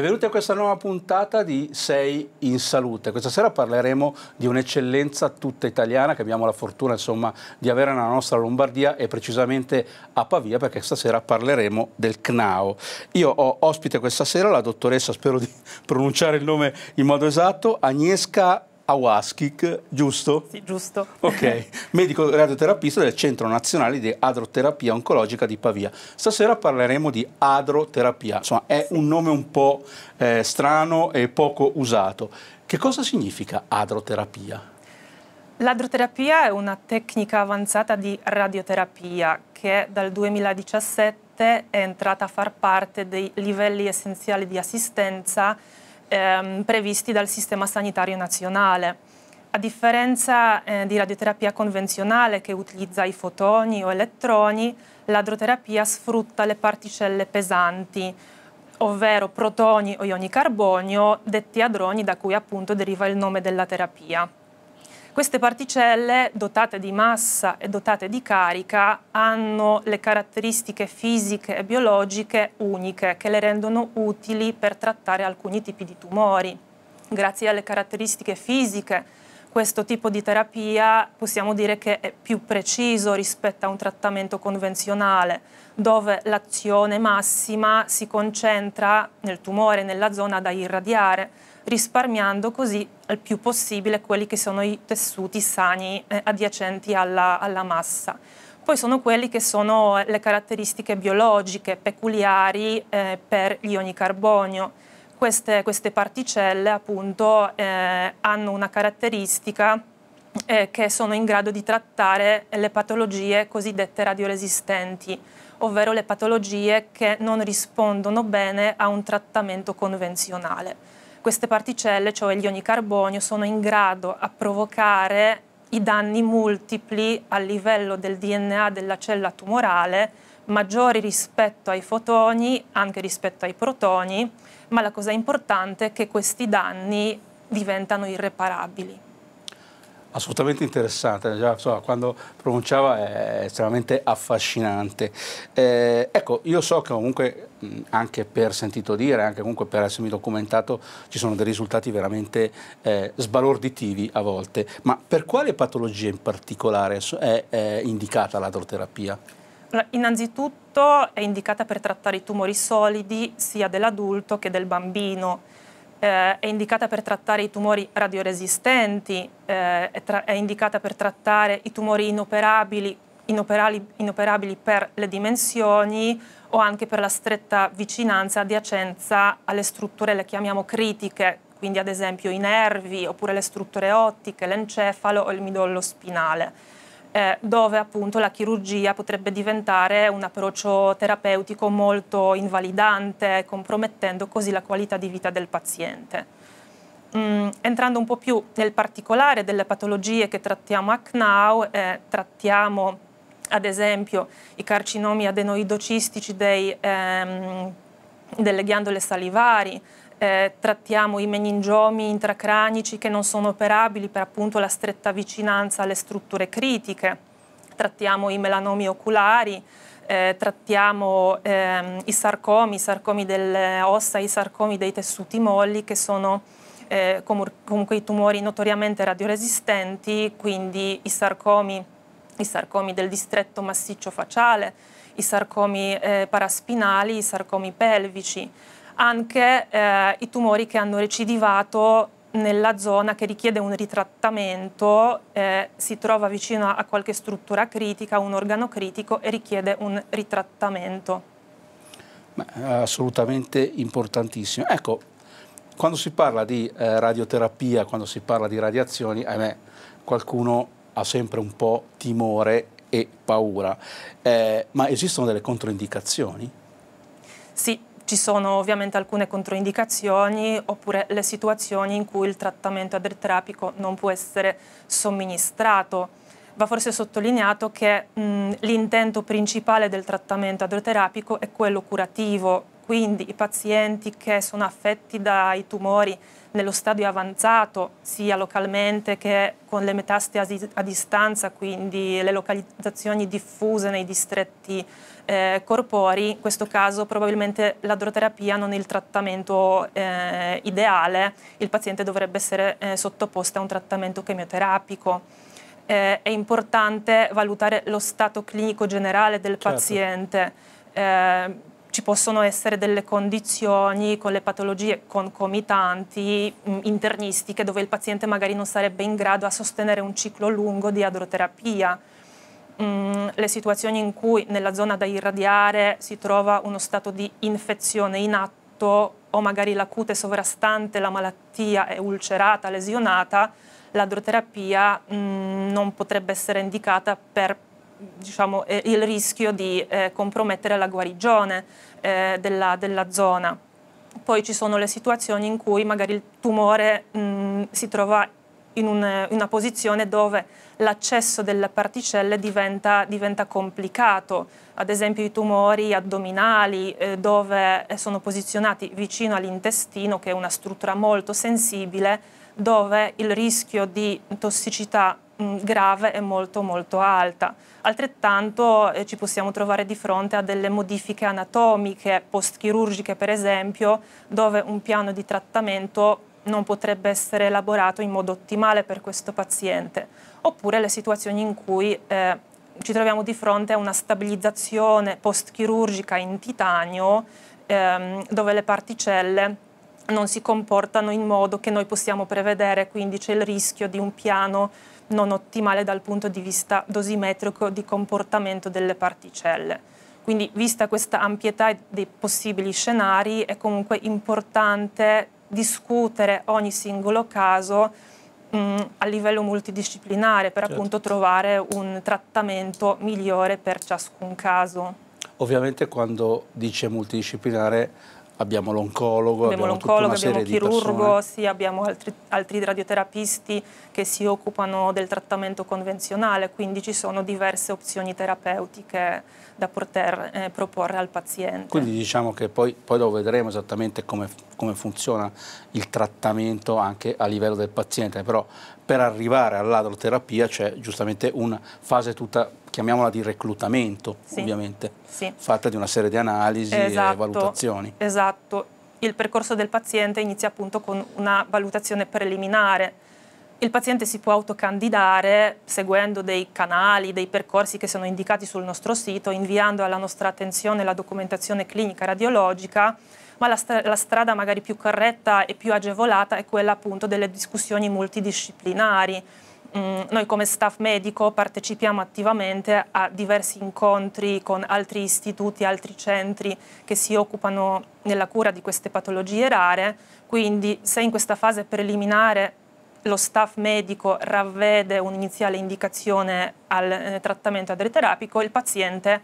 Benvenuti a questa nuova puntata di Sei in salute. Questa sera parleremo di un'eccellenza tutta italiana che abbiamo la fortuna insomma, di avere nella nostra Lombardia e precisamente a Pavia perché stasera parleremo del CNAO. Io ho ospite questa sera la dottoressa, spero di pronunciare il nome in modo esatto, Agnieszka Awaskik, giusto? Sì, giusto. Ok, medico radioterapista del Centro Nazionale di Adroterapia Oncologica di Pavia. Stasera parleremo di adroterapia, insomma è sì. un nome un po' eh, strano e poco usato. Che cosa significa adroterapia? L'adroterapia è una tecnica avanzata di radioterapia che dal 2017 è entrata a far parte dei livelli essenziali di assistenza ehm, previsti dal sistema sanitario nazionale. A differenza eh, di radioterapia convenzionale che utilizza i fotoni o elettroni, l'adroterapia sfrutta le particelle pesanti, ovvero protoni o ioni carbonio, detti adroni da cui appunto deriva il nome della terapia. Queste particelle, dotate di massa e dotate di carica, hanno le caratteristiche fisiche e biologiche uniche che le rendono utili per trattare alcuni tipi di tumori. Grazie alle caratteristiche fisiche questo tipo di terapia possiamo dire che è più preciso rispetto a un trattamento convenzionale, dove l'azione massima si concentra nel tumore, nella zona da irradiare, risparmiando così il più possibile quelli che sono i tessuti sani eh, adiacenti alla, alla massa poi sono quelli che sono eh, le caratteristiche biologiche peculiari eh, per gli ioni carbonio. Queste, queste particelle appunto eh, hanno una caratteristica eh, che sono in grado di trattare le patologie cosiddette radioresistenti, ovvero le patologie che non rispondono bene a un trattamento convenzionale queste particelle, cioè gli ioni carbonio, sono in grado a provocare i danni multipli a livello del DNA della cella tumorale, maggiori rispetto ai fotoni, anche rispetto ai protoni, ma la cosa importante è che questi danni diventano irreparabili assolutamente interessante, già, so, quando pronunciava è estremamente affascinante. Eh, ecco, io so che comunque anche per sentito dire, anche comunque per essermi documentato, ci sono dei risultati veramente eh, sbalorditivi a volte, ma per quale patologia in particolare è, è indicata l'adroterapia? innanzitutto è indicata per trattare i tumori solidi sia dell'adulto che del bambino eh, è indicata per trattare i tumori radioresistenti, eh, è, è, indicata per trattare i tumori inoperabili, inoperabili per le dimensioni o anche per la stretta vicinanza, adiacenza alle strutture, le chiamiamo critiche, quindi ad esempio i nervi oppure le strutture ottiche, l'encefalo o il midollo spinale eh, dove appunto la chirurgia potrebbe diventare un approccio terapeutico molto invalidante, compromettendo così la qualità di vita del paziente. Mm, entrando un po' più nel particolare delle patologie che trattiamo a CNAU, eh, trattiamo ad esempio i carcinomi adenoidocistici dei, ehm, delle ghiandole salivari, eh, trattiamo i meningiomi intracranici che non sono operabili per appunto la stretta vicinanza alle strutture critiche, trattiamo i melanomi oculari, eh, trattiamo ehm, i sarcomi, i sarcomi delle ossa, i sarcomi dei tessuti molli che sono eh, comunque i tumori notoriamente radioresistenti, quindi i sarcomi, i sarcomi del distretto massiccio facciale, i sarcomi eh, paraspinali, i sarcomi pelvici anche eh, i tumori che hanno recidivato nella zona che richiede un ritrattamento, eh, si trova vicino a qualche struttura critica, un organo critico e richiede un ritrattamento. Ma, assolutamente importantissimo. Ecco, quando si parla di eh, radioterapia, quando si parla di radiazioni, ahimè, qualcuno ha sempre un po' timore e paura, eh, ma esistono delle controindicazioni? Sì, ci sono ovviamente alcune controindicazioni oppure le situazioni in cui il trattamento aderterapico non può essere somministrato. Va forse sottolineato che l'intento principale del trattamento adroterapico è quello curativo, quindi i pazienti che sono affetti dai tumori nello stadio avanzato sia localmente che con le metastasi a distanza, quindi le localizzazioni diffuse nei distretti eh, corpori, in questo caso probabilmente l'adroterapia non è il trattamento eh, ideale, il paziente dovrebbe essere eh, sottoposto a un trattamento chemioterapico. Eh, è importante valutare lo stato clinico generale del certo. paziente. Eh, ci possono essere delle condizioni con le patologie concomitanti mm, internistiche dove il paziente magari non sarebbe in grado a sostenere un ciclo lungo di adroterapia. Mm, le situazioni in cui nella zona da irradiare si trova uno stato di infezione in atto o magari l'acute sovrastante, la malattia è ulcerata, lesionata, l'adroterapia mm, non potrebbe essere indicata per diciamo, eh, il rischio di eh, compromettere la guarigione eh, della, della, zona. Poi ci sono le situazioni in cui magari il tumore mh, mm, si trova in un, una posizione dove l'accesso delle particelle diventa, diventa, complicato, ad esempio i tumori addominali eh, dove eh, sono posizionati vicino all'intestino, che è una struttura molto sensibile, dove il rischio di tossicità Mm, grave e molto molto alta. Altrettanto eh, ci possiamo trovare di fronte a delle modifiche anatomiche, post-chirurgiche per esempio, dove un piano di trattamento non potrebbe essere elaborato in modo ottimale per questo paziente, oppure le situazioni in cui eh, ci troviamo di fronte a una stabilizzazione post-chirurgica in titanio ehm, dove le particelle non si comportano in modo che noi possiamo prevedere, quindi c'è il rischio di un piano non ottimale dal punto di vista dosimetrico di comportamento delle particelle. Quindi vista questa ampietà dei possibili scenari è comunque importante discutere ogni singolo caso mh, mm, a livello multidisciplinare per certo. appunto trovare un trattamento migliore per ciascun caso. Ovviamente quando dice multidisciplinare abbiamo l'oncologo, abbiamo, tutta una l'oncologo, abbiamo il chirurgo, sì, abbiamo altri, altri, radioterapisti che si occupano del trattamento convenzionale, quindi ci sono diverse opzioni terapeutiche da poter eh, proporre al paziente. Quindi diciamo che poi, poi lo vedremo esattamente come, come funziona il trattamento anche a livello del paziente, però per arrivare all'adroterapia c'è giustamente una fase tutta chiamiamola di reclutamento, sì. ovviamente, sì. fatta di una serie di analisi esatto, e valutazioni. Esatto, il percorso del paziente inizia appunto con una valutazione preliminare. Il paziente si può autocandidare seguendo dei canali, dei percorsi che sono indicati sul nostro sito, inviando alla nostra attenzione la documentazione clinica radiologica, ma la, stra la strada magari più corretta e più agevolata è quella appunto delle discussioni multidisciplinari Mm, noi come staff medico partecipiamo attivamente a diversi incontri con altri istituti, altri centri che si occupano della cura di queste patologie rare, quindi se in questa fase preliminare lo staff medico ravvede un'iniziale indicazione al eh, trattamento adreterapico, il paziente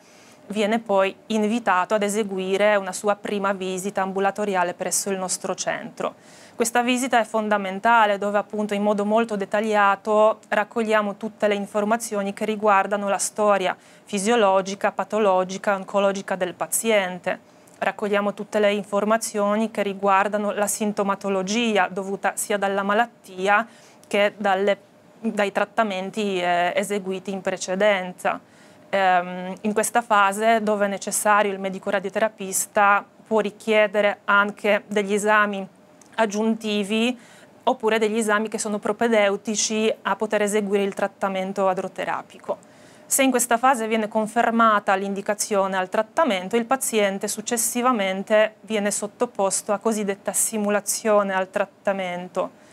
viene poi invitato ad eseguire una sua prima visita ambulatoriale presso il nostro centro. Questa visita è fondamentale dove appunto in modo molto dettagliato raccogliamo tutte le informazioni che riguardano la storia fisiologica, patologica, oncologica del paziente. Raccogliamo tutte le informazioni che riguardano la sintomatologia dovuta sia dalla malattia che dalle, dai trattamenti eh, eseguiti in precedenza. Ehm, in questa fase dove è necessario il medico radioterapista può richiedere anche degli esami aggiuntivi oppure degli esami che sono propedeutici a poter eseguire il trattamento adroterapico. Se in questa fase viene confermata l'indicazione al trattamento, il paziente successivamente viene sottoposto a cosiddetta simulazione al trattamento,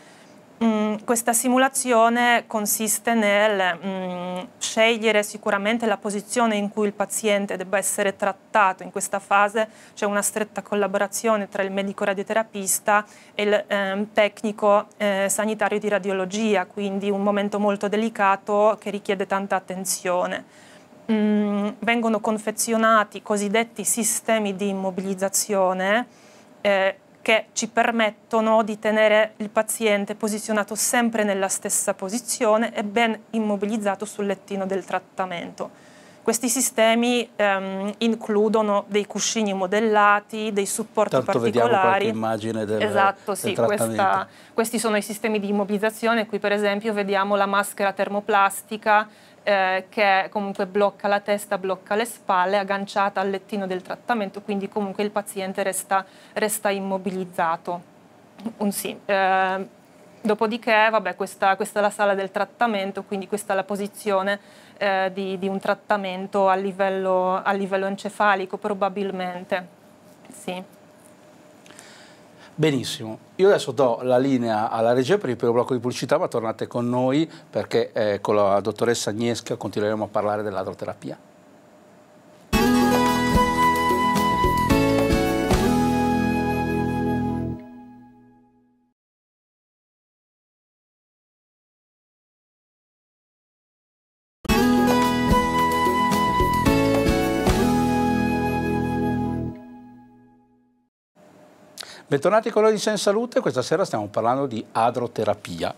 Mm, questa simulazione consiste nel mm, scegliere sicuramente la posizione in cui il paziente debba essere trattato. In questa fase c'è una stretta collaborazione tra il medico radioterapista e il eh, tecnico eh, sanitario di radiologia, quindi un momento molto delicato che richiede tanta attenzione. Mm, vengono confezionati cosiddetti sistemi di immobilizzazione eh, che ci permettono di tenere il paziente posizionato sempre nella stessa posizione e ben immobilizzato sul lettino del trattamento. Questi sistemi ehm, includono dei cuscini modellati, dei supporti Tanto certo, particolari. Tanto immagine del, esatto, sì, del questa, questi sono i sistemi di immobilizzazione. Qui per esempio vediamo la maschera termoplastica eh, che comunque blocca la testa, blocca le spalle, agganciata al lettino del trattamento, quindi comunque il paziente resta, resta immobilizzato. Un sì. Eh, dopodiché, vabbè, questa, questa, è la sala del trattamento, quindi questa è la posizione eh, di, di, un trattamento a livello, a livello encefalico, probabilmente. Sì. Benissimo, io adesso do la linea alla regia per il primo blocco di pubblicità, ma tornate con noi perché eh, con la dottoressa Agniesca continueremo a parlare dell'adroterapia. Bentornati con l'Odin in Salute, questa sera stiamo parlando di adroterapia.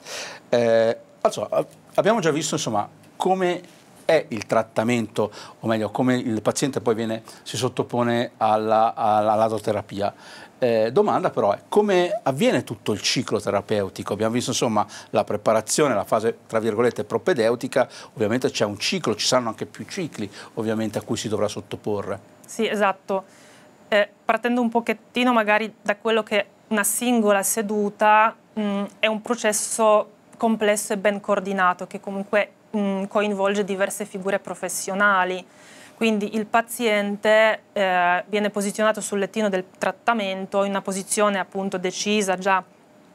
Eh, allora, eh, abbiamo già visto insomma, come è il trattamento, o meglio, come il paziente poi viene, si sottopone alla, all'adroterapia. Eh, domanda però è come avviene tutto il ciclo terapeutico? Abbiamo visto insomma la preparazione, la fase tra virgolette propedeutica, ovviamente c'è un ciclo, ci saranno anche più cicli ovviamente a cui si dovrà sottoporre. Sì, esatto eh, partendo un pochettino magari da quello che una singola seduta mh, mm, è un processo complesso e ben coordinato che comunque mh, mm, coinvolge diverse figure professionali. Quindi il paziente eh, viene posizionato sul lettino del trattamento in una posizione appunto decisa già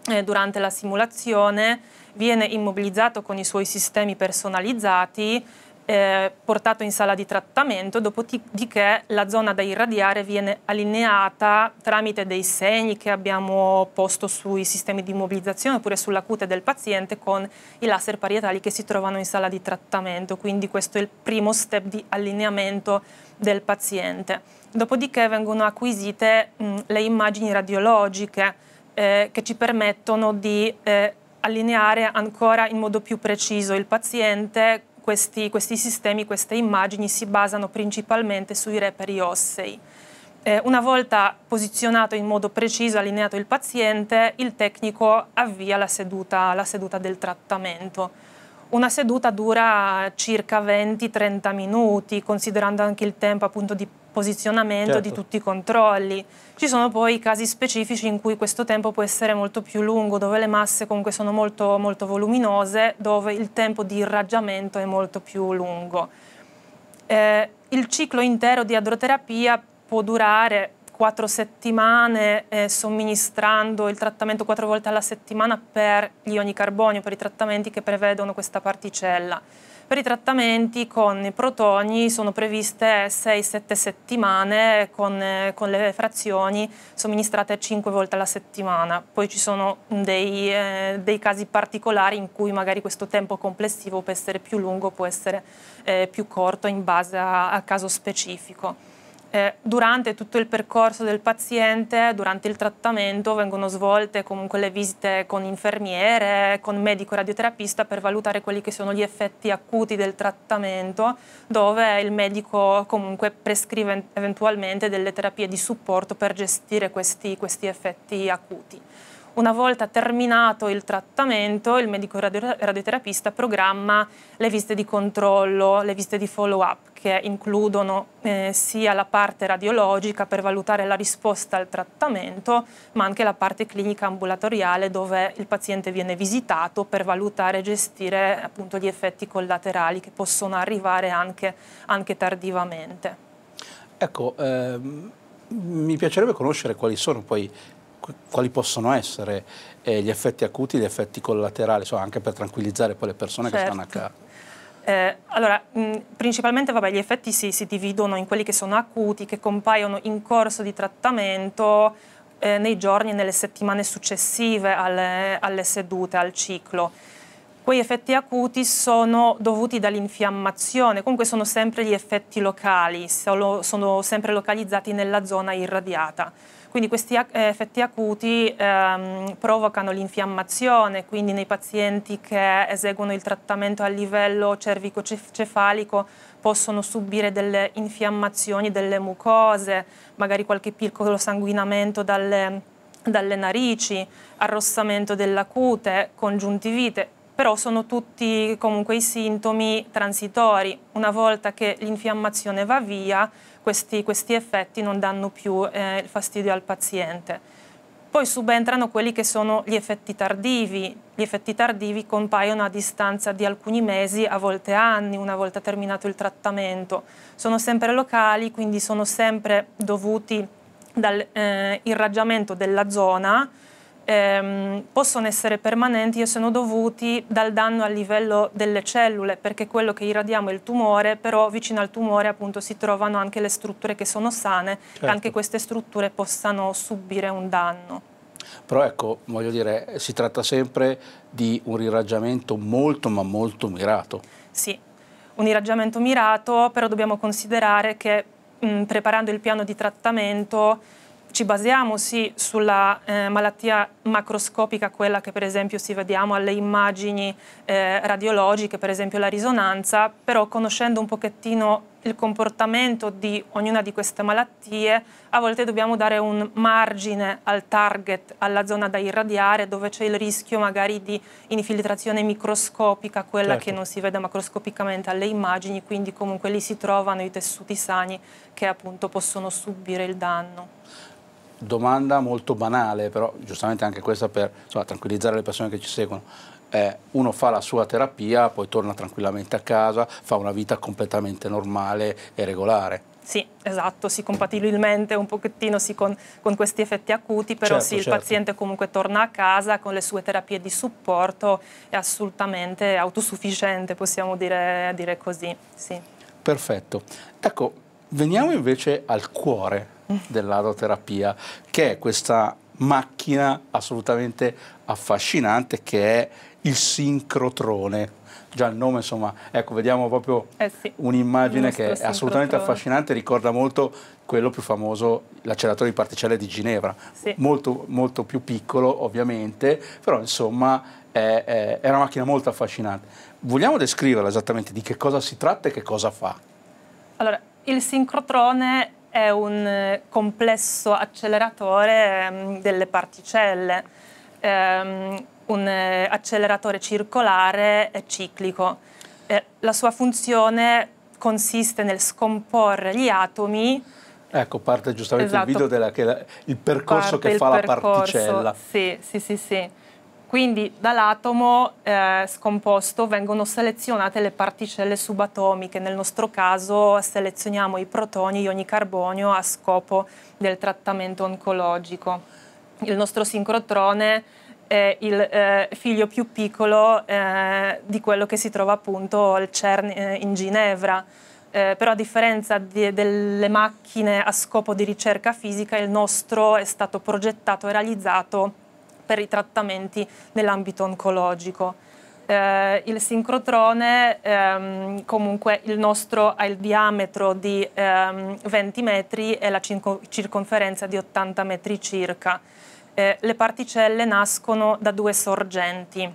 eh, durante la simulazione, viene immobilizzato con i suoi sistemi personalizzati eh, portato in sala di trattamento, dopodiché la zona da irradiare viene allineata tramite dei segni che abbiamo posto sui sistemi di immobilizzazione oppure sulla cute del paziente con i laser parietali che si trovano in sala di trattamento, quindi questo è il primo step di allineamento del paziente. Dopodiché vengono acquisite mh, mm, le immagini radiologiche eh, che ci permettono di eh, allineare ancora in modo più preciso il paziente questi, questi sistemi, queste immagini si basano principalmente sui reperi ossei. Eh, una volta posizionato in modo preciso, allineato il paziente, il tecnico avvia la seduta, la seduta del trattamento. Una seduta dura circa 20-30 minuti, considerando anche il tempo appunto di posizionamento certo. di tutti i controlli. Ci sono poi casi specifici in cui questo tempo può essere molto più lungo, dove le masse comunque sono molto, molto voluminose, dove il tempo di irraggiamento è molto più lungo. Eh, il ciclo intero di adroterapia può durare quattro settimane eh, somministrando il trattamento quattro volte alla settimana per gli ioni carbonio, per i trattamenti che prevedono questa particella. Per i trattamenti con i protoni sono previste 6-7 settimane con, eh, con, le frazioni somministrate 5 volte alla settimana. Poi ci sono dei, eh, dei, casi particolari in cui magari questo tempo complessivo può essere più lungo, può essere eh, più corto in base a, a caso specifico eh, durante tutto il percorso del paziente, durante il trattamento, vengono svolte comunque le visite con infermiere, con medico radioterapista per valutare quelli che sono gli effetti acuti del trattamento, dove il medico comunque prescrive eventualmente delle terapie di supporto per gestire questi, questi effetti acuti. Una volta terminato il trattamento, il medico radioterapista programma le visite di controllo, le visite di follow-up, che includono eh, sia la parte radiologica per valutare la risposta al trattamento, ma anche la parte clinica ambulatoriale dove il paziente viene visitato per valutare e gestire appunto, gli effetti collaterali che possono arrivare anche, anche tardivamente. Ecco, ehm mi piacerebbe conoscere quali sono poi quali possono essere eh, gli effetti acuti, gli effetti collaterali, insomma, anche per tranquillizzare poi le persone certo. che stanno certo. a casa. Eh, allora, mh, principalmente vabbè, gli effetti sì, si dividono in quelli che sono acuti, che compaiono in corso di trattamento eh, nei giorni e nelle settimane successive alle, alle sedute, al ciclo. Quegli effetti acuti sono dovuti dall'infiammazione, comunque sono sempre gli effetti locali, sono sempre localizzati nella zona irradiata. Quindi questi eh, effetti acuti ehm, provocano l'infiammazione, quindi nei pazienti che eseguono il trattamento a livello cervico-cefalico possono subire delle infiammazioni delle mucose, magari qualche piccolo sanguinamento dalle, dalle narici, arrossamento della cute, congiuntivite, però sono tutti comunque i sintomi transitori. Una volta che l'infiammazione va via, questi, questi effetti non danno più eh, fastidio al paziente. Poi subentrano quelli che sono gli effetti tardivi. Gli effetti tardivi compaiono a distanza di alcuni mesi, a volte anni, una volta terminato il trattamento. Sono sempre locali, quindi sono sempre dovuti dall'irraggiamento eh, della zona, ehm, possono essere permanenti e sono dovuti dal danno a livello delle cellule, perché quello che irradiamo è il tumore, però vicino al tumore appunto si trovano anche le strutture che sono sane, certo. che anche queste strutture possano subire un danno. Però ecco, voglio dire, si tratta sempre di un irraggiamento molto ma molto mirato. Sì, un irraggiamento mirato, però dobbiamo considerare che mh, preparando il piano di trattamento ci basiamo sì sulla eh, malattia macroscopica, quella che per esempio si vediamo alle immagini eh, radiologiche, per esempio la risonanza, però conoscendo un pochettino il comportamento di ognuna di queste malattie, a volte dobbiamo dare un margine al target, alla zona da irradiare, dove c'è il rischio magari di infiltrazione microscopica, quella certo. che non si vede macroscopicamente alle immagini, quindi comunque lì si trovano i tessuti sani che appunto possono subire il danno domanda molto banale, però giustamente anche questa per insomma, tranquillizzare le persone che ci seguono. Eh, uno fa la sua terapia, poi torna tranquillamente a casa, fa una vita completamente normale e regolare. Sì, esatto, sì, compatibilmente un pochettino sì, con, con, questi effetti acuti, però certo, sì, certo. il paziente comunque torna a casa con le sue terapie di supporto, è assolutamente autosufficiente, possiamo dire, dire così. Sì. Perfetto. Ecco, Veniamo invece al cuore dell'adoterapia, che è questa macchina assolutamente affascinante che è il sincrotrone. Già il nome, insomma, ecco, vediamo proprio eh sì, un'immagine che è assolutamente affascinante, ricorda molto quello più famoso, l'acceleratore di particelle di Ginevra, sì. molto, molto più piccolo ovviamente, però insomma è, è, è una macchina molto affascinante. Vogliamo descriverla esattamente di che cosa si tratta e che cosa fa? Allora, il sincrotrone è un eh, complesso acceleratore ehm, delle particelle, ehm, un eh, acceleratore circolare e ciclico. Eh, la sua funzione consiste nel scomporre gli atomi Ecco, parte giustamente esatto. il video del percorso parte che fa la percorso, particella. Sì, sì, sì, sì. Quindi dall'atomo eh, scomposto vengono selezionate le particelle subatomiche, nel nostro caso selezioniamo i protoni, ogni carbonio a scopo del trattamento oncologico. Il nostro sincrotrone è il eh, figlio più piccolo eh, di quello che si trova appunto al CERN eh, in Ginevra. Eh, però a differenza di, delle macchine a scopo di ricerca fisica, il nostro è stato progettato e realizzato per i trattamenti nell'ambito oncologico. Eh, il sincrotrone ehm, comunque il nostro ha il diametro di ehm, 20 metri e la circonferenza di 80 metri circa. Eh, le particelle nascono da due sorgenti.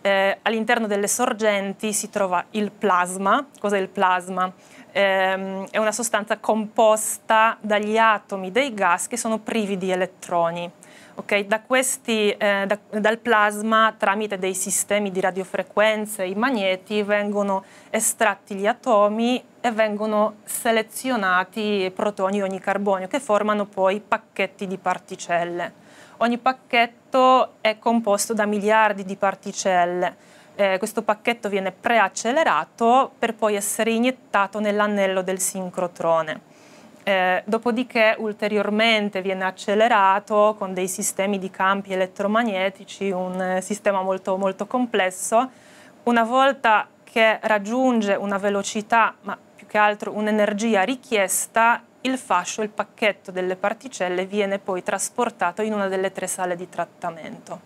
Eh, all'interno delle sorgenti si trova il plasma. Cos'è il plasma? Ehm, è una sostanza composta dagli atomi dei gas che sono privi di elettroni okay, da questi, eh, da, dal plasma tramite dei sistemi di radiofrequenze, i magneti, vengono estratti gli atomi e vengono selezionati i protoni di ogni carbonio che formano poi pacchetti di particelle. Ogni pacchetto è composto da miliardi di particelle. Eh, questo pacchetto viene preaccelerato per poi essere iniettato nell'anello del sincrotrone. Eh, dopodiché ulteriormente viene accelerato con dei sistemi di campi elettromagnetici, un eh, sistema molto, molto complesso. Una volta che raggiunge una velocità, ma più che altro un'energia richiesta, il fascio, il pacchetto delle particelle viene poi trasportato in una delle tre sale di trattamento.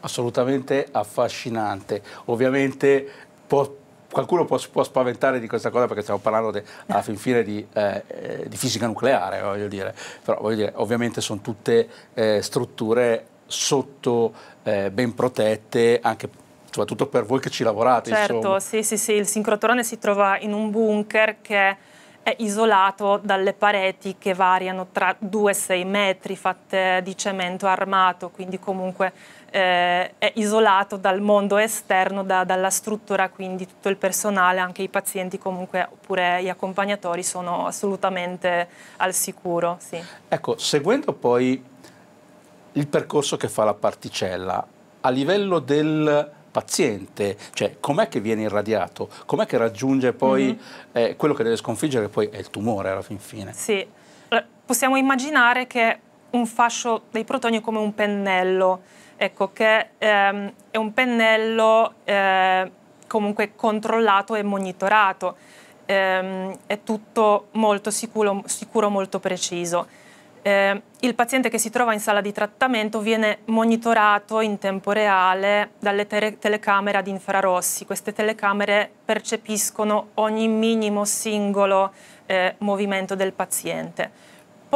Assolutamente affascinante. Ovviamente può qualcuno può, può, spaventare di questa cosa perché stiamo parlando de, alla fin fine di, eh, eh di, fisica nucleare, voglio dire. Però voglio dire, ovviamente sono tutte eh, strutture sotto eh, ben protette, anche soprattutto per voi che ci lavorate. Certo, insomma. sì, sì, sì, il sincrotrone si trova in un bunker che è isolato dalle pareti che variano tra 2-6 metri fatte di cemento armato, quindi comunque eh, è isolato dal mondo esterno, da, dalla struttura, quindi tutto il personale, anche i pazienti comunque, oppure gli accompagnatori sono assolutamente al sicuro. Sì. Ecco, seguendo poi il percorso che fa la particella, a livello del paziente, cioè com'è che viene irradiato, com'è che raggiunge poi mm -hmm. eh, quello che deve sconfiggere, poi è il tumore alla fin fine. Sì, eh, possiamo immaginare che un fascio dei protoni è come un pennello, ecco, che ehm, è un pennello eh, comunque controllato e monitorato, ehm, è tutto molto sicuro, sicuro molto preciso. Eh, il paziente che si trova in sala di trattamento viene monitorato in tempo reale dalle tele telecamere ad infrarossi. Queste telecamere percepiscono ogni minimo singolo eh, movimento del paziente.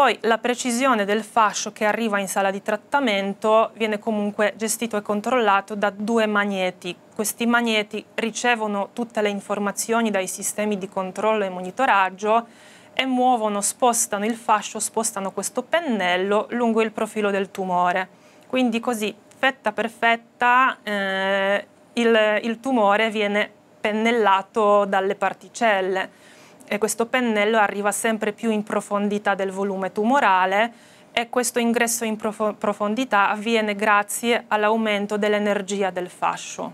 Poi la precisione del fascio che arriva in sala di trattamento viene comunque gestito e controllato da due magneti. Questi magneti ricevono tutte le informazioni dai sistemi di controllo e monitoraggio e muovono, spostano il fascio, spostano questo pennello lungo il profilo del tumore. Quindi così, fetta per fetta, eh, il, il tumore viene pennellato dalle particelle e questo pennello arriva sempre più in profondità del volume tumorale e questo ingresso in prof profondità avviene grazie all'aumento dell'energia del fascio.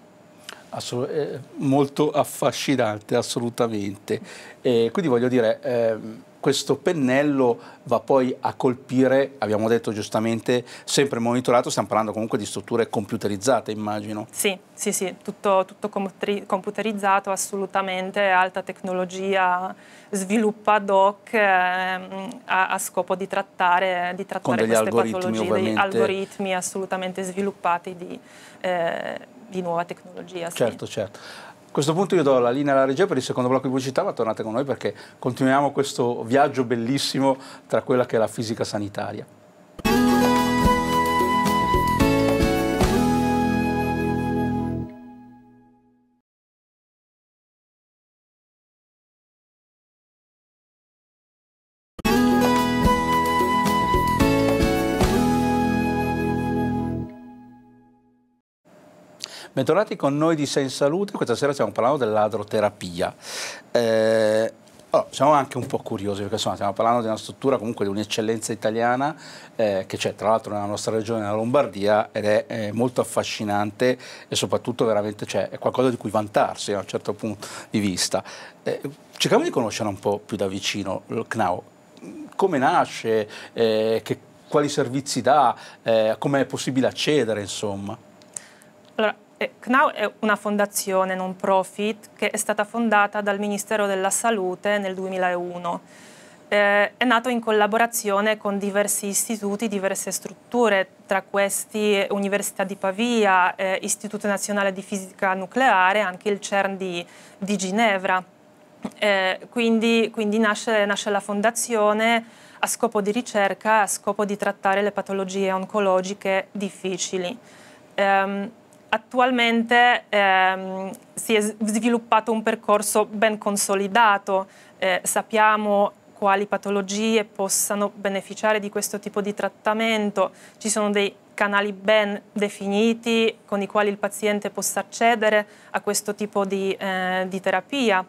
Assolut eh, molto affascinante, assolutamente. Eh, quindi voglio dire... Ehm questo pennello va poi a colpire, abbiamo detto giustamente, sempre monitorato, stiamo parlando comunque di strutture computerizzate immagino. Sì, sì, sì, tutto, tutto computerizzato assolutamente, alta tecnologia, sviluppa ad hoc eh, a, a, scopo di trattare, di trattare queste algoritmi, patologie, ovviamente. algoritmi assolutamente sviluppati di, eh, di nuova tecnologia. Certo, sì. certo. certo questo punto io do la linea alla regia per il secondo blocco di pubblicità, ma tornate con noi perché continuiamo questo viaggio bellissimo tra quella che è la fisica sanitaria. Bentornati con noi di Sei Salute, questa sera stiamo parlando dell'adroterapia. Eh, allora, siamo anche un po' curiosi perché insomma, stiamo parlando di una struttura comunque di un'eccellenza italiana eh, che c'è tra l'altro nella nostra regione, la Lombardia, ed è, è molto affascinante e soprattutto veramente cioè, qualcosa di cui vantarsi da un certo punto di vista. Eh, cerchiamo di conoscere un po' più da vicino il CNAO, come nasce, eh, che, quali servizi dà, eh, come è possibile accedere insomma. Allora, CNAU eh, è una fondazione non profit che è stata fondata dal Ministero della Salute nel 2001. Eh, è nato in collaborazione con diversi istituti, diverse strutture, tra questi eh, Università di Pavia, eh, Istituto Nazionale di Fisica Nucleare, anche il CERN di, di Ginevra. Eh, quindi, quindi nasce, nasce la fondazione a scopo di ricerca, a scopo di trattare le patologie oncologiche difficili. Um, attualmente ehm, si è sviluppato un percorso ben consolidato, eh, sappiamo quali patologie possano beneficiare di questo tipo di trattamento, ci sono dei canali ben definiti con i quali il paziente possa accedere a questo tipo di, eh, di terapia.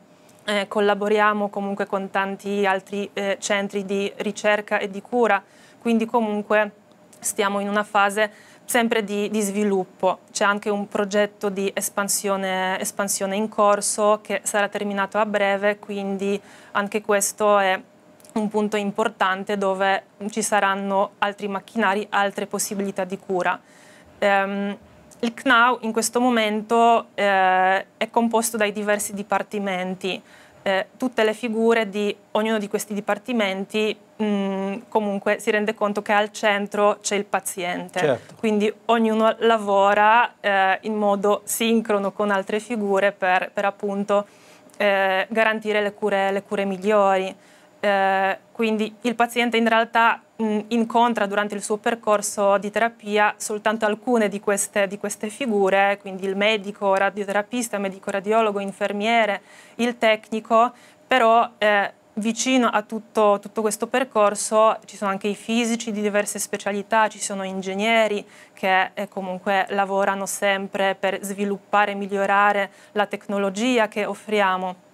Eh, collaboriamo comunque con tanti altri eh, centri di ricerca e di cura, quindi comunque stiamo in una fase sempre di, di sviluppo. C'è anche un progetto di espansione, espansione in corso che sarà terminato a breve, quindi anche questo è un punto importante dove ci saranno altri macchinari, altre possibilità di cura. Um, il CNAU in questo momento eh, è composto dai diversi dipartimenti. Eh, tutte le figure di ognuno di questi dipartimenti mh, mm, comunque si rende conto che al centro c'è il paziente. Certo. Quindi ognuno lavora eh, in modo sincrono con altre figure per, per appunto eh, garantire le cure, le cure migliori. Eh, quindi il paziente in realtà mh, mm, incontra durante il suo percorso di terapia soltanto alcune di queste, di queste figure, quindi il medico, radioterapista, medico radiologo, infermiere, il tecnico, però eh, vicino a tutto, tutto, questo percorso ci sono anche i fisici di diverse specialità, ci sono ingegneri che eh, comunque lavorano sempre per sviluppare e migliorare la tecnologia che offriamo.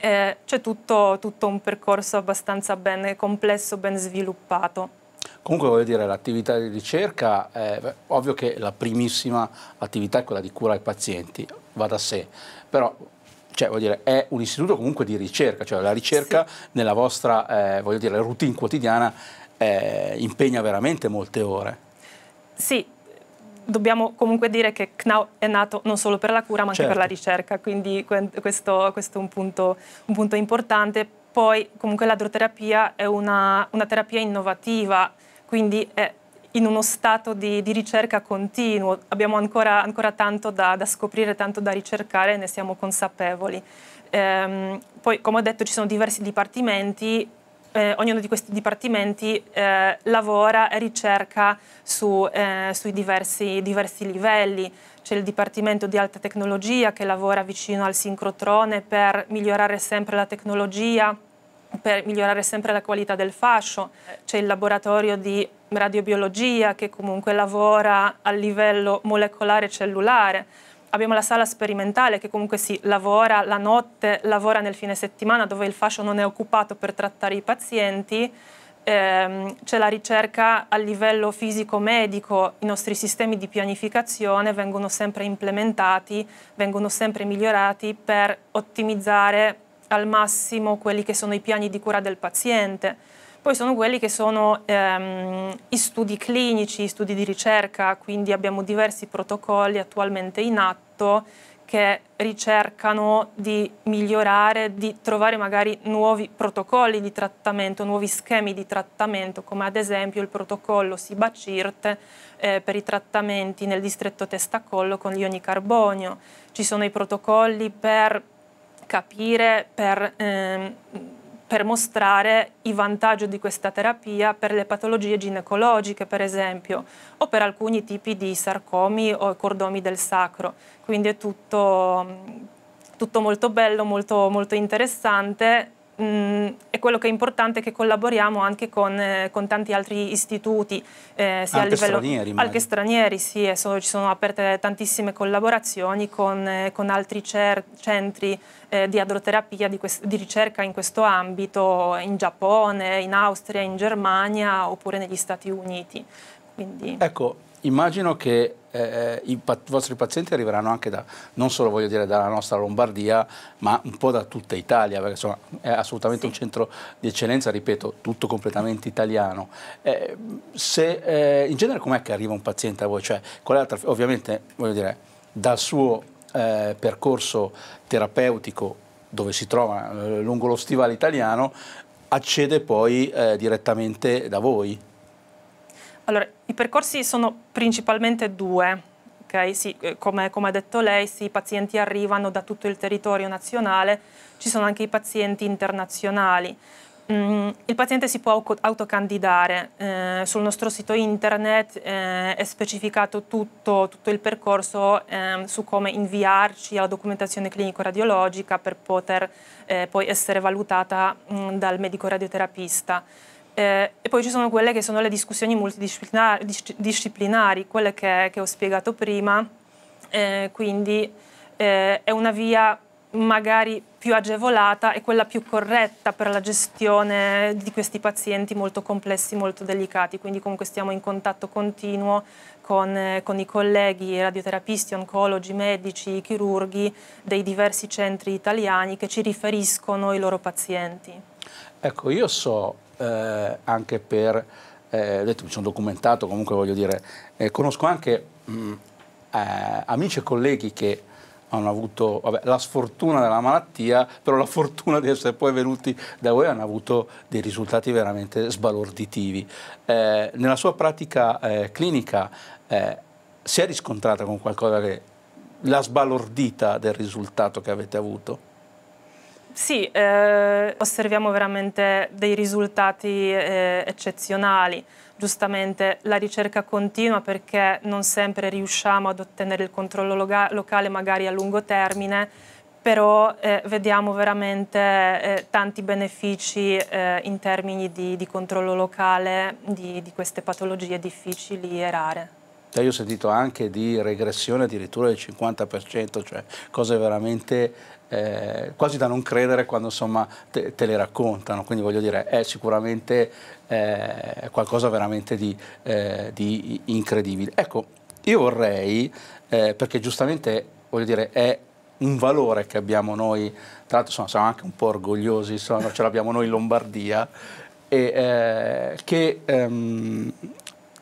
Eh, c'è tutto, tutto un percorso abbastanza ben complesso, ben sviluppato. Comunque voglio dire, l'attività di ricerca, è, eh, beh, ovvio che la primissima attività è quella di cura ai pazienti, va da sé, però cioè, vuol dire, è un istituto comunque di ricerca, cioè la ricerca sì. nella vostra eh, voglio dire, routine quotidiana eh, impegna veramente molte ore. Sì, dobbiamo comunque dire che CNAU è nato non solo per la cura ma certo. anche per la certo. ricerca, quindi questo, questo è un punto, un punto, importante. Poi comunque l'adroterapia è una, una terapia innovativa, quindi è in uno stato di, di ricerca continuo, abbiamo ancora, ancora tanto da, da, scoprire, tanto da ricercare e ne siamo consapevoli. Ehm, poi, come ho detto, ci sono diversi dipartimenti, eh, ognuno di questi dipartimenti eh, lavora e ricerca su, eh, sui diversi, diversi livelli. C'è il Dipartimento di Alta Tecnologia che lavora vicino al sincrotrone per migliorare sempre la tecnologia, per migliorare sempre la qualità del fascio. C'è il laboratorio di radiobiologia che comunque lavora a livello molecolare cellulare. Abbiamo la sala sperimentale che comunque si lavora la notte, lavora nel fine settimana dove il fascio non è occupato per trattare i pazienti. Ehm, c'è la ricerca a livello fisico-medico, i nostri sistemi di pianificazione vengono sempre implementati, vengono sempre migliorati per ottimizzare al massimo quelli che sono i piani di cura del paziente, poi sono quelli che sono ehm, i studi clinici, i studi di ricerca, quindi abbiamo diversi protocolli attualmente in atto che ricercano di migliorare, di trovare magari nuovi protocolli di trattamento, nuovi schemi di trattamento, come ad esempio il protocollo siba eh, per i trattamenti nel distretto testacollo con gli ioni carbonio. Ci sono i protocolli per capire, per, ehm, per mostrare i vantaggi di questa terapia per le patologie ginecologiche, per esempio, o per alcuni tipi di sarcomi o cordomi del sacro. Quindi è tutto, tutto molto bello, molto, molto interessante Mm, e quello che è importante che collaboriamo anche con, eh, con tanti altri istituti, eh, sia anche a livello stranieri, anche stranieri, sì, so, ci sono aperte tantissime collaborazioni con, eh, con altri centri eh, di adroterapia, di, di, ricerca in questo ambito, in Giappone, in Austria, in Germania oppure negli Stati Uniti. Quindi... Ecco, immagino che eh, eh, i pat- vostri pazienti arriveranno anche da, non solo voglio dire dalla nostra Lombardia, ma un po' da tutta Italia, perché insomma, è assolutamente sì. un centro di eccellenza, ripeto, tutto completamente italiano. Eh, se, eh, in genere com'è che arriva un paziente a voi? Cioè, altra, ovviamente, voglio dire, dal suo eh, percorso terapeutico dove si trova lungo lo stivale italiano, accede poi eh, direttamente da voi. Allora, i percorsi sono principalmente due. Okay? Sì, eh, come, come, ha detto lei, sì, i pazienti arrivano da tutto il territorio nazionale, ci sono anche i pazienti internazionali. Mm, il paziente si può autocandidare, eh, sul nostro sito internet eh, è specificato tutto, tutto il percorso eh, su come inviarci alla documentazione clinico-radiologica per poter eh, poi essere valutata mm, dal medico radioterapista. Eh, e poi ci sono quelle che sono le discussioni multidisciplinari, disciplinari, quelle che, che ho spiegato prima, eh, quindi eh, è una via magari più agevolata e quella più corretta per la gestione di questi pazienti molto complessi, molto delicati, quindi comunque stiamo in contatto continuo con, con i colleghi radioterapisti, oncologi, medici, chirurghi dei diversi centri italiani che ci riferiscono i loro pazienti. Ecco, io so eh, anche per, eh, detto, mi sono documentato comunque voglio dire, eh, conosco anche mh, mm, eh, amici e colleghi che hanno avuto vabbè, la sfortuna della malattia, però la fortuna di essere poi venuti da voi hanno avuto dei risultati veramente sbalorditivi. Eh, nella sua pratica eh, clinica eh, si è riscontrata con qualcosa che la sbalordita del risultato che avete avuto? Sì, eh, osserviamo veramente dei risultati eh, eccezionali. Giustamente la ricerca continua perché non sempre riusciamo ad ottenere il controllo loca locale magari a lungo termine, però eh, vediamo veramente eh, tanti benefici eh, in termini di, di controllo locale di, di queste patologie difficili e rare io ho sentito anche di regressione addirittura del 50%, cioè cose veramente eh, quasi da non credere quando insomma te, te, le raccontano. Quindi voglio dire, è sicuramente eh, qualcosa veramente di, eh, di, incredibile. Ecco, io vorrei, eh, perché giustamente voglio dire, è un valore che abbiamo noi, tra l'altro insomma, siamo anche un po' orgogliosi, insomma, ce l'abbiamo noi in Lombardia, e, eh, che ehm,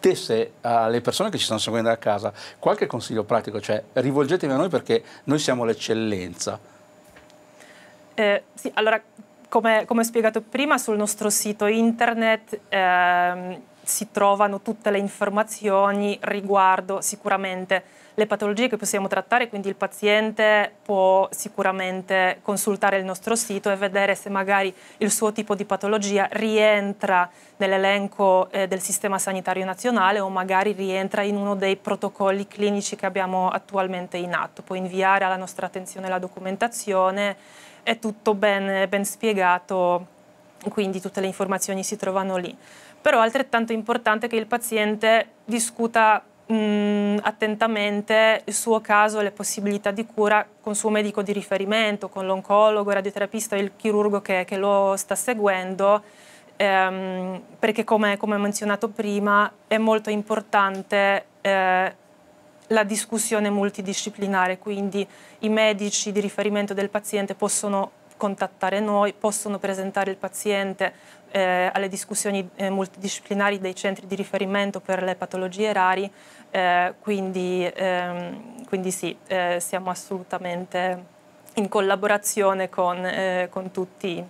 desse alle eh, persone che ci stanno seguendo a casa qualche consiglio pratico, cioè rivolgetevi a noi perché noi siamo l'eccellenza. Eh, sì, allora come, come, ho spiegato prima sul nostro sito internet ehm, si trovano tutte le informazioni riguardo sicuramente le patologie che possiamo trattare, quindi il paziente può sicuramente consultare il nostro sito e vedere se magari il suo tipo di patologia rientra nell'elenco eh, del Sistema Sanitario Nazionale o magari rientra in uno dei protocolli clinici che abbiamo attualmente in atto. Può inviare alla nostra attenzione la documentazione, è tutto ben, ben spiegato, quindi tutte le informazioni si trovano lì però è altrettanto importante che il paziente discuta mh, attentamente il suo caso e le possibilità di cura con il suo medico di riferimento, con l'oncologo, il radioterapista, il chirurgo che, che lo sta seguendo, ehm, perché come, ho menzionato prima è molto importante eh, la discussione multidisciplinare, quindi i medici di riferimento del paziente possono contattare noi, possono presentare il paziente eh, alle discussioni eh, multidisciplinari dei centri di riferimento per le patologie rari, eh, quindi, ehm, quindi, sì, eh, siamo assolutamente in collaborazione con, eh, con tutti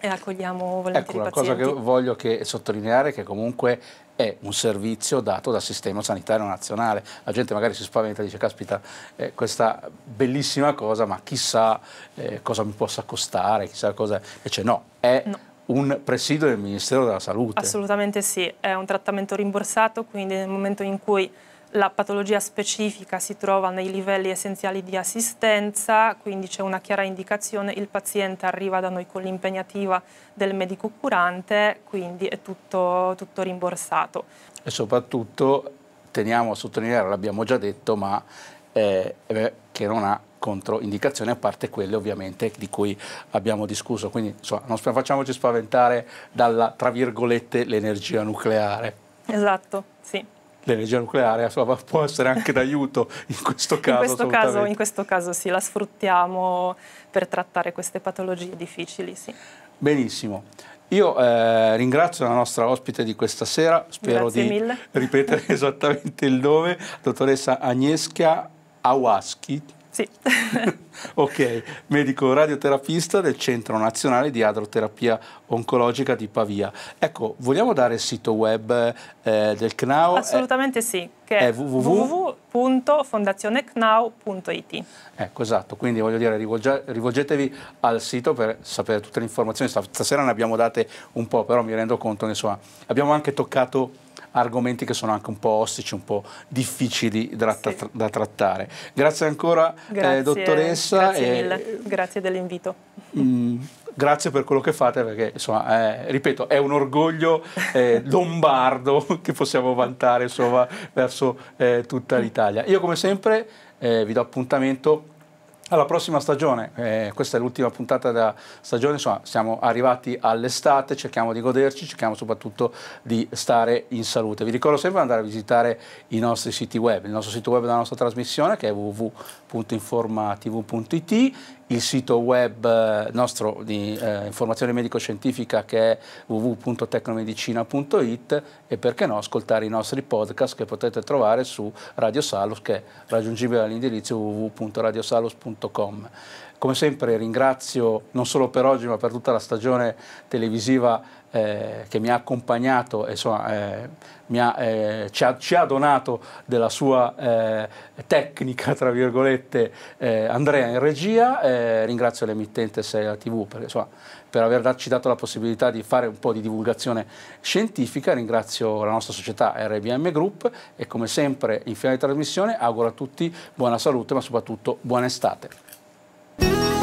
e accogliamo volentieri ecco, una cosa che voglio che sottolineare è che comunque è un servizio dato dal Sistema Sanitario Nazionale. La gente magari si spaventa e dice, caspita, eh, questa bellissima cosa, ma chissà eh, cosa mi possa costare, chissà cosa... Invece no, è... No un presidio del Ministero della Salute. Assolutamente sì, è un trattamento rimborsato, quindi nel momento in cui la patologia specifica si trova nei livelli essenziali di assistenza, quindi c'è una chiara indicazione, il paziente arriva da noi con l'impegnativa del medico curante, quindi è tutto, tutto rimborsato. E soprattutto teniamo a sottolineare, l'abbiamo già detto, ma eh, eh che non ha controindicazioni, a parte quelle ovviamente di cui abbiamo discusso. Quindi insomma, non facciamoci spaventare dalla, tra virgolette, l'energia nucleare. Esatto, sì. L'energia nucleare insomma, può essere anche d'aiuto in questo caso. in, questo caso in questo caso sì, la sfruttiamo per trattare queste patologie difficili, sì. Benissimo. Io eh, ringrazio la nostra ospite di questa sera, spero Grazie di mille. ripetere esattamente il nome, dottoressa Agnieszka Awaski. Sì. ok, medico radioterapista del Centro Nazionale di Adroterapia Oncologica di Pavia. Ecco, vogliamo dare il sito web eh, del CNAO? Assolutamente è, sì, che è www.cnao.it www.fondazioneknau.it Ecco esatto, quindi voglio dire rivolgetevi al sito per sapere tutte le informazioni, stasera ne abbiamo date un po', però mi rendo conto, insomma, abbiamo anche toccato argomenti che sono anche un po' ostici, un po' difficili da, sì. tra da trattare. Grazie ancora eh, grazie, eh, dottoressa. Grazie e... mille, grazie dell'invito. Mm, grazie per quello che fate perché, insomma, eh, ripeto, è un orgoglio eh, lombardo che possiamo vantare insomma, verso eh, tutta l'Italia. Io come sempre eh, vi do appuntamento alla prossima stagione, eh, questa è l'ultima puntata della stagione, insomma siamo arrivati all'estate, cerchiamo di goderci, cerchiamo soprattutto di stare in salute. Vi ricordo sempre di andare a visitare i nostri siti web, il nostro sito web della nostra trasmissione che è www.informatv.it il sito web eh, nostro di eh, informazione medico-scientifica che è www.tecnomedicina.it e perché no ascoltare i nostri podcast che potete trovare su Radio Salus che è raggiungibile all'indirizzo www.radiosalus.com. Come sempre ringrazio non solo per oggi ma per tutta la stagione televisiva eh, che mi ha accompagnato e eh, eh, ci, ci, ha, donato della sua eh, tecnica, tra virgolette, eh, Andrea in regia. ringrazio l'emittente Sera TV per, insomma, per averci dato la possibilità di fare un po' di divulgazione scientifica. Ringrazio la nostra società RBM Group e come sempre in finale di trasmissione auguro a tutti buona salute ma soprattutto buona estate.